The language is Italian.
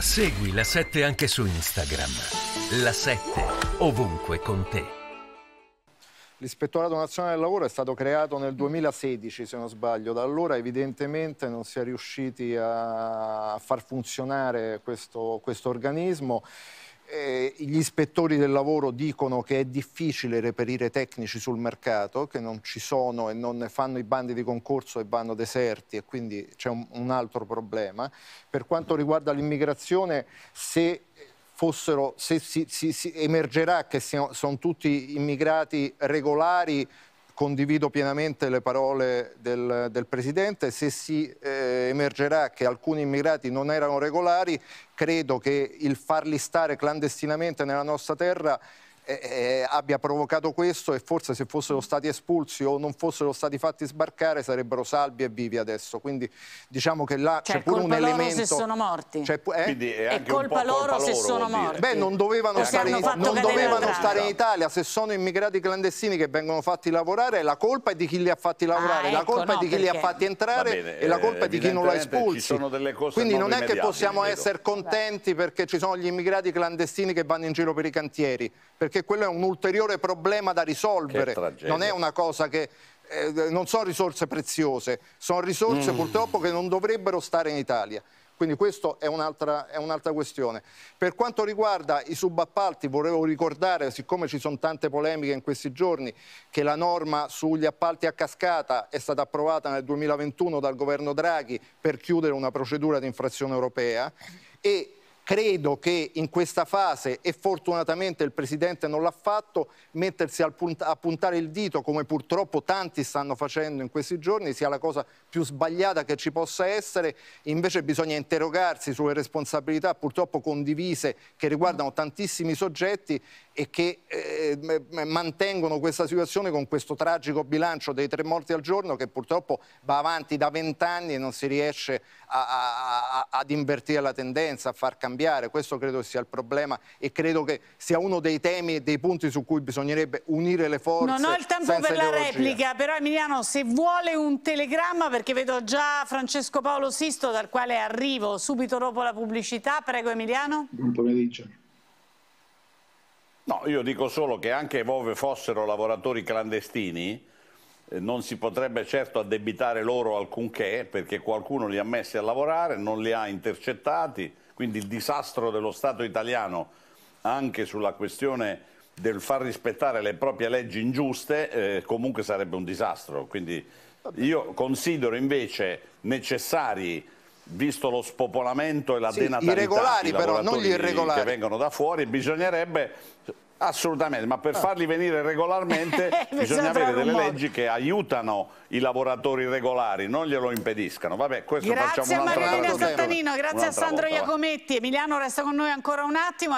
Segui la 7 anche su Instagram. La 7 ovunque con te. L'ispettorato nazionale del lavoro è stato creato nel 2016, se non sbaglio. Da allora evidentemente non si è riusciti a far funzionare questo, questo organismo eh, gli ispettori del lavoro dicono che è difficile reperire tecnici sul mercato, che non ci sono e non ne fanno i bandi di concorso e vanno deserti e quindi c'è un, un altro problema. Per quanto riguarda l'immigrazione, se fossero, se si, si, si emergerà che sono tutti immigrati regolari Condivido pienamente le parole del, del Presidente, se si eh, emergerà che alcuni immigrati non erano regolari, credo che il farli stare clandestinamente nella nostra terra eh, eh, abbia provocato questo e forse se fossero stati espulsi o non fossero stati fatti sbarcare sarebbero salvi e vivi adesso. Quindi diciamo che là cioè, c'è pure un elemento... se sono morti. Cioè, eh? Quindi è, è colpa, loro colpa loro se sono morti. Beh, non dovevano, stare in, non dovevano stare in, Italia. Se sono immigrati clandestini che vengono fatti lavorare, la colpa è di chi li ha fatti lavorare, ah, la ecco, colpa no, è di chi perché... li ha fatti entrare bene, e la eh, colpa è di chi non l'ha espulsi. Quindi non, non è che possiamo essere contenti perché ci sono gli immigrati clandestini che vanno in giro per i cantieri, perché perché quello è un ulteriore problema da risolvere, non è una cosa che... Eh, non sono risorse preziose, sono risorse mm. purtroppo che non dovrebbero stare in Italia. Quindi questa è un'altra, questione. Per quanto riguarda i subappalti, volevo ricordare, siccome ci sono tante polemiche in questi giorni, che la norma sugli appalti a cascata è stata approvata nel 2021 dal governo Draghi per chiudere una procedura di infrazione europea e Credo che in questa fase, e fortunatamente il Presidente non l'ha fatto, mettersi a puntare il dito, come purtroppo tanti stanno facendo in questi giorni, sia la cosa più sbagliata che ci possa essere. Invece bisogna interrogarsi sulle responsabilità purtroppo condivise che riguardano tantissimi soggetti e che eh, mantengono questa situazione con questo tragico bilancio dei tre morti al giorno che purtroppo va avanti da vent'anni e non si riesce a, a, a, ad invertire la tendenza, a far cambiare. Questo credo sia il problema e credo che sia uno dei temi e dei punti su cui bisognerebbe unire le forze. Non ho il tempo per ideologia. la replica, però Emiliano se vuole un telegramma perché vedo già Francesco Paolo Sisto dal quale arrivo subito dopo la pubblicità, prego Emiliano. Buon pomeriggio. No, io dico solo che anche Vove fossero lavoratori clandestini, eh, non si potrebbe certo addebitare loro alcunché perché qualcuno li ha messi a lavorare, non li ha intercettati, quindi il disastro dello Stato italiano anche sulla questione del far rispettare le proprie leggi ingiuste eh, comunque sarebbe un disastro, quindi io considero invece necessari visto lo spopolamento e la sì, denatalità irregolari però, non gli irregolari che vengono da fuori, bisognerebbe assolutamente, ma per ah. farli venire regolarmente bisogna avere delle leggi che aiutano i lavoratori regolari, non glielo impediscano. Vabbè, questo grazie facciamo a Marina Sottanino, grazie a Sandro volta, Iacometti. Emiliano resta con noi ancora un attimo.